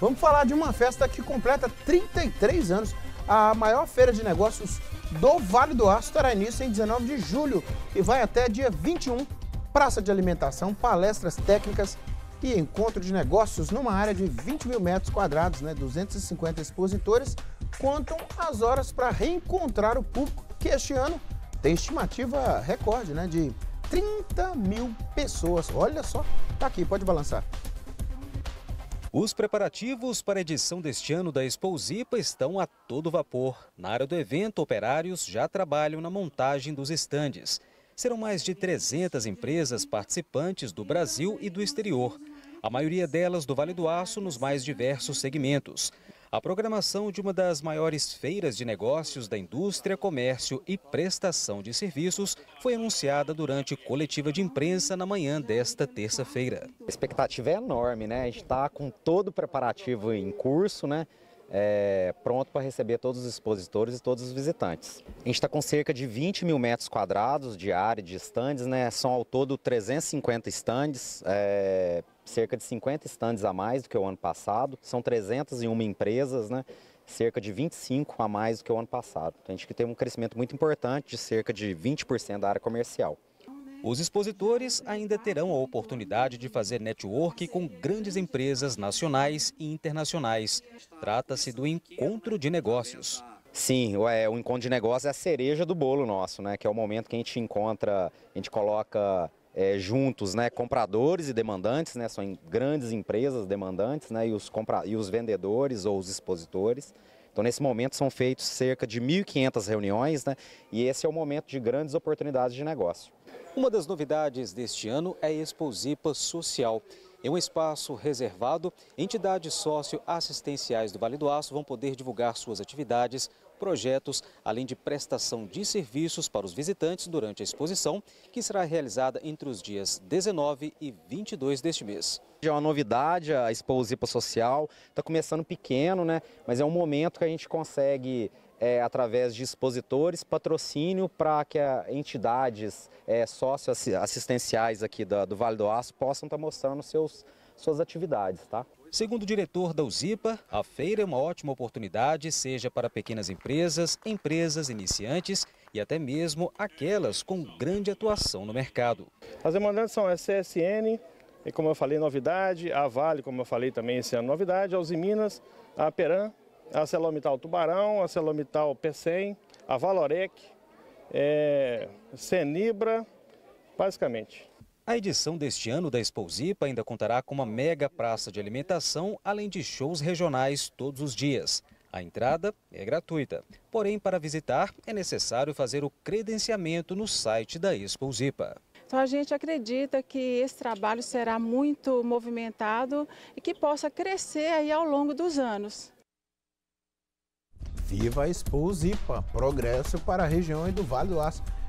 Vamos falar de uma festa que completa 33 anos. A maior feira de negócios do Vale do Aço terá início em 19 de julho e vai até dia 21. Praça de alimentação, palestras técnicas e encontro de negócios numa área de 20 mil metros quadrados, né? 250 expositores contam as horas para reencontrar o público que este ano tem estimativa recorde, né? De 30 mil pessoas. Olha só, tá aqui, pode balançar. Os preparativos para a edição deste ano da Exposipa estão a todo vapor. Na área do evento, operários já trabalham na montagem dos estandes. Serão mais de 300 empresas participantes do Brasil e do exterior. A maioria delas do Vale do Aço nos mais diversos segmentos. A programação de uma das maiores feiras de negócios da indústria, comércio e prestação de serviços foi anunciada durante coletiva de imprensa na manhã desta terça-feira. A expectativa é enorme, né? A gente está com todo o preparativo em curso, né? é, pronto para receber todos os expositores e todos os visitantes. A gente está com cerca de 20 mil metros quadrados de área de estandes, né? são ao todo 350 estandes, é, cerca de 50 estandes a mais do que o ano passado, são 301 empresas, né? cerca de 25 a mais do que o ano passado. Então, a gente tem um crescimento muito importante de cerca de 20% da área comercial. Os expositores ainda terão a oportunidade de fazer network com grandes empresas nacionais e internacionais. Trata-se do encontro de negócios. Sim, é, o encontro de negócios é a cereja do bolo nosso, né? Que é o momento que a gente encontra, a gente coloca é, juntos, né? Compradores e demandantes, né? São grandes empresas demandantes, né? E os, compra e os vendedores ou os expositores. Então, nesse momento, são feitos cerca de 1.500 reuniões né, e esse é o momento de grandes oportunidades de negócio. Uma das novidades deste ano é a Exposipa Social. Em um espaço reservado, entidades socioassistenciais do Vale do Aço vão poder divulgar suas atividades, projetos, além de prestação de serviços para os visitantes durante a exposição, que será realizada entre os dias 19 e 22 deste mês. É uma novidade a Expo Zipa Social, está começando pequeno, né? mas é um momento que a gente consegue, é, através de expositores, patrocínio para que a, entidades é, assistenciais aqui da, do Vale do Aço possam estar tá mostrando seus, suas atividades. Tá? Segundo o diretor da UZIPA, a feira é uma ótima oportunidade, seja para pequenas empresas, empresas iniciantes e até mesmo aquelas com grande atuação no mercado. As demandantes são CSN, e como eu falei, novidade, a Vale, como eu falei também esse ano, novidade, a Minas, a Peran, a Celomital Tubarão, a Celomital P100, a Valorec, é, Cenibra, basicamente. A edição deste ano da Exposipa ainda contará com uma mega praça de alimentação, além de shows regionais todos os dias. A entrada é gratuita, porém para visitar é necessário fazer o credenciamento no site da Exposipa. Então a gente acredita que esse trabalho será muito movimentado e que possa crescer aí ao longo dos anos. Viva a Expo Zipa, progresso para a região e do Vale do Aço.